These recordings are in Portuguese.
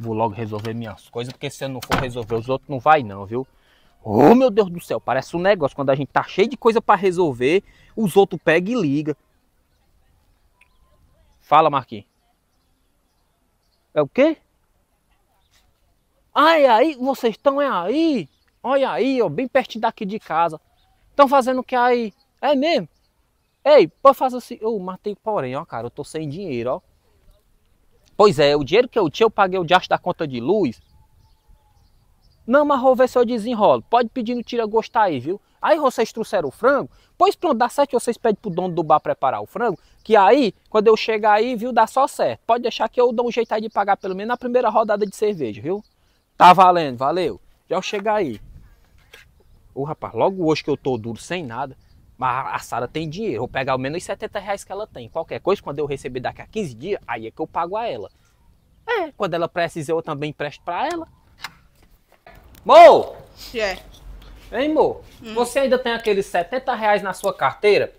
Vou logo resolver minhas coisas, porque se eu não for resolver, os outros não vai não, viu? Oh, meu Deus do céu, parece um negócio. Quando a gente tá cheio de coisa para resolver, os outros pegam e ligam. Fala, Marquinhos. É o quê? Ai, ah, é aí, vocês estão é aí? Olha aí, ó, bem pertinho daqui de casa. Estão fazendo o que aí? É mesmo? Ei, pode fazer assim. Eu matei porém, ó, cara, eu tô sem dinheiro, ó. Pois é, o dinheiro que eu tinha eu paguei o diacho da conta de luz. Não, mas vou ver se eu desenrolo. Pode pedir no tira-gosto aí, viu? Aí vocês trouxeram o frango. Pois pronto, dá certo vocês pedem pro dono do bar preparar o frango. Que aí, quando eu chegar aí, viu, dá só certo. Pode deixar que eu dou um jeito aí de pagar pelo menos na primeira rodada de cerveja, viu? Tá valendo, valeu. Já eu chegar aí. Ô, rapaz, logo hoje que eu tô duro sem nada. Mas a Sara tem dinheiro, vou pegar ao menos 70 reais que ela tem. Qualquer coisa, quando eu receber daqui a 15 dias, aí é que eu pago a ela. É, quando ela precisa, eu também empresto pra ela. Mo! é Hein, Mo? Hum. Você ainda tem aqueles 70 reais na sua carteira?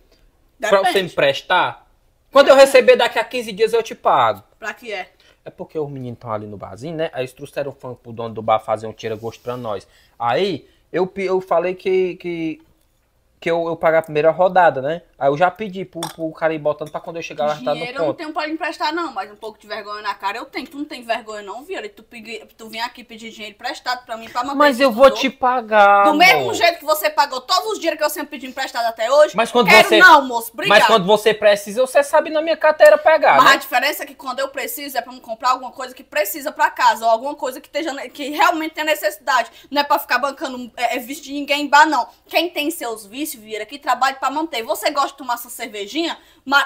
Depende. Pra você emprestar? Quando eu receber daqui a 15 dias, eu te pago. Pra que é? É porque os meninos estão ali no barzinho, né? Aí eles trouxeram funk pro dono do bar fazer um tira-gosto pra nós. Aí, eu, eu falei que, que, que eu, eu pagar a primeira rodada, né? Aí eu já pedi pro, pro cara ir botando pra quando eu chegar lá tá no ponto. Eu não tenho pra lhe emprestar, não, mas um pouco de vergonha na cara eu tenho. Tu não tem vergonha, não, Vieira? Tu, tu vem aqui pedir dinheiro emprestado pra mim pra manter. Mas eu vou te pagar. Do amor. mesmo jeito que você pagou todos os dias que eu sempre pedi emprestado até hoje. Mas quando quero, você. Não, moço, obrigado. Mas quando você precisa, você sabe na minha carteira pegar. Mas né? a diferença é que quando eu preciso é pra me comprar alguma coisa que precisa pra casa, ou alguma coisa que, esteja, que realmente tem necessidade. Não é pra ficar bancando é, é vício de ninguém em bar, não. Quem tem seus vícios, Vieira, que trabalha pra manter. Você gosta de tomar essa cervejinha,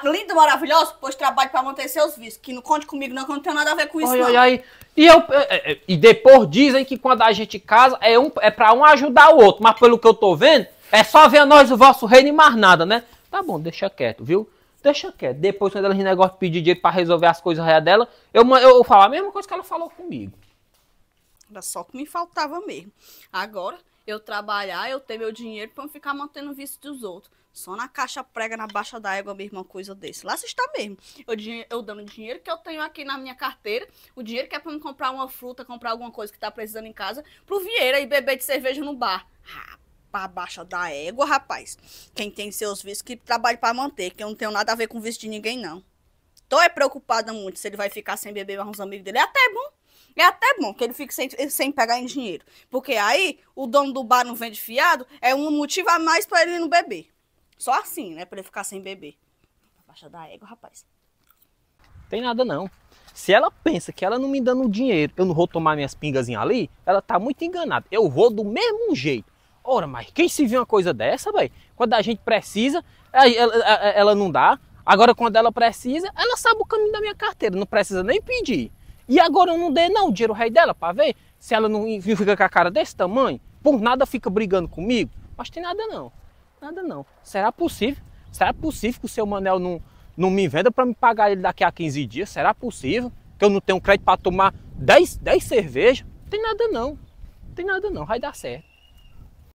linda, maravilhosa, pois trabalho para manter seus vícios. Que não conte comigo, não, que não tem nada a ver com isso. Ai, não. Ai, ai. E, eu, é, é, é, e depois dizem que quando a gente casa é, um, é para um ajudar o outro, mas pelo que eu tô vendo, é só ver nós o vosso reino e mais nada, né? Tá bom, deixa quieto, viu? Deixa quieto. Depois, quando ela negócio pedir dinheiro para resolver as coisas reais dela, eu, eu, eu falo a mesma coisa que ela falou comigo. Era só que me faltava mesmo. Agora eu trabalhar, eu ter meu dinheiro pra não ficar mantendo o vício dos outros. Só na caixa prega, na baixa da égua, mesma coisa desse. Lá se está mesmo. Eu, eu dando o dinheiro que eu tenho aqui na minha carteira, o dinheiro que é pra me comprar uma fruta, comprar alguma coisa que tá precisando em casa, pro Vieira e beber de cerveja no bar. Rapaz, baixa da égua, rapaz. Quem tem seus vícios que trabalhe para manter, que eu não tenho nada a ver com o vício de ninguém, não. Tô é preocupada muito se ele vai ficar sem beber mais uns amigos dele. É até bom. É até bom que ele fique sem, sem pegar em dinheiro. Porque aí o dono do bar não vende fiado, é um motivo a mais para ele não beber. Só assim, né? Pra ele ficar sem beber. Baixa da ego, rapaz. Tem nada não. Se ela pensa que ela não me dando dinheiro, eu não vou tomar minhas pingazinhas ali, ela tá muito enganada. Eu vou do mesmo jeito. Ora, mas quem se viu uma coisa dessa, velho? Quando a gente precisa, ela, ela, ela não dá. Agora, quando ela precisa, ela sabe o caminho da minha carteira. Não precisa nem pedir. E agora eu não dei não o dinheiro rei dela para ver se ela não fica com a cara desse tamanho, por nada fica brigando comigo. Mas tem nada não, nada não. Será possível? Será possível que o seu Manel não, não me venda para me pagar ele daqui a 15 dias? Será possível que eu não tenho crédito para tomar 10, 10 cervejas? Tem nada não, tem nada não, vai dar certo.